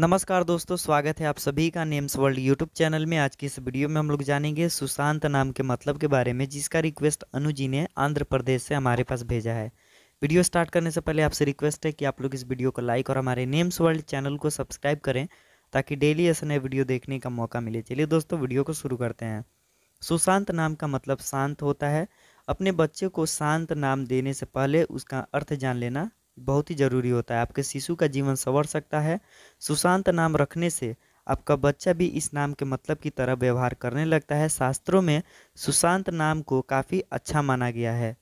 नमस्कार दोस्तों स्वागत है आप सभी का नेम्स वर्ल्ड यूट्यूब चैनल में आज की इस वीडियो में हम लोग जानेंगे सुशांत नाम के मतलब के बारे में जिसका रिक्वेस्ट अनुजी ने आंध्र प्रदेश से हमारे पास भेजा है वीडियो स्टार्ट करने से पहले आपसे रिक्वेस्ट है कि आप लोग इस वीडियो को लाइक और हमारे नेम्स वर्ल्ड चैनल को सब्सक्राइब करें ताकि डेली ऐसे नए वीडियो देखने का मौका मिले चलिए दोस्तों वीडियो को शुरू करते हैं सुशांत नाम का मतलब शांत होता है अपने बच्चे को शांत नाम देने से पहले उसका अर्थ जान लेना बहुत ही ज़रूरी होता है आपके शिशु का जीवन संवर सकता है सुशांत नाम रखने से आपका बच्चा भी इस नाम के मतलब की तरह व्यवहार करने लगता है शास्त्रों में सुशांत नाम को काफ़ी अच्छा माना गया है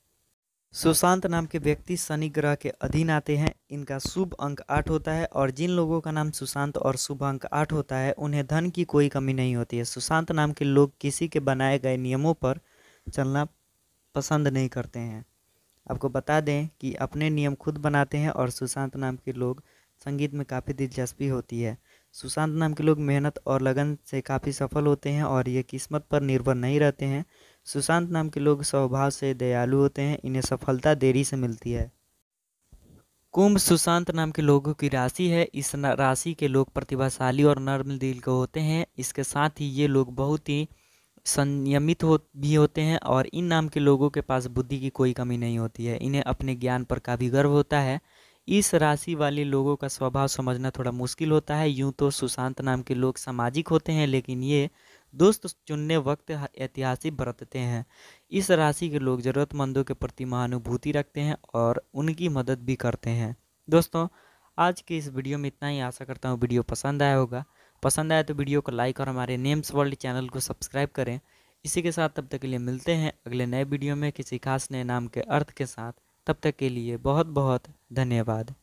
सुशांत नाम के व्यक्ति शनि ग्रह के अधीन आते हैं इनका शुभ अंक आठ होता है और जिन लोगों का नाम सुशांत और शुभ अंक आठ होता है उन्हें धन की कोई कमी नहीं होती है सुशांत नाम के लोग किसी के बनाए गए नियमों पर चलना पसंद नहीं करते हैं आपको बता दें कि अपने नियम खुद बनाते हैं और सुशांत नाम के लोग संगीत में काफ़ी दिलचस्पी होती है सुशांत नाम के लोग मेहनत और लगन से काफ़ी सफल होते हैं और ये किस्मत पर निर्भर नहीं रहते हैं सुशांत नाम के लोग स्वभाव से दयालु होते हैं इन्हें सफलता देरी से मिलती है कुंभ सुशांत नाम के लोगों की राशि है इस राशि के लोग प्रतिभाशाली और नर्म दिल के होते हैं इसके साथ ही ये लोग बहुत ही संयमित हो भी होते हैं और इन नाम के लोगों के पास बुद्धि की कोई कमी नहीं होती है इन्हें अपने ज्ञान पर काफ़ी गर्व होता है इस राशि वाले लोगों का स्वभाव समझना थोड़ा मुश्किल होता है यूं तो सुशांत नाम के लोग सामाजिक होते हैं लेकिन ये दोस्त चुनने वक्त ऐतिहासिक बरतते हैं इस राशि के लोग ज़रूरतमंदों के प्रति महानुभूति रखते हैं और उनकी मदद भी करते हैं दोस्तों आज के इस वीडियो में इतना ही आशा करता हूँ वीडियो पसंद आया होगा पसंद आए तो वीडियो को लाइक और हमारे नेम्स वर्ल्ड चैनल को सब्सक्राइब करें इसी के साथ तब तक के लिए मिलते हैं अगले नए वीडियो में किसी खास नए नाम के अर्थ के साथ तब तक के लिए बहुत बहुत धन्यवाद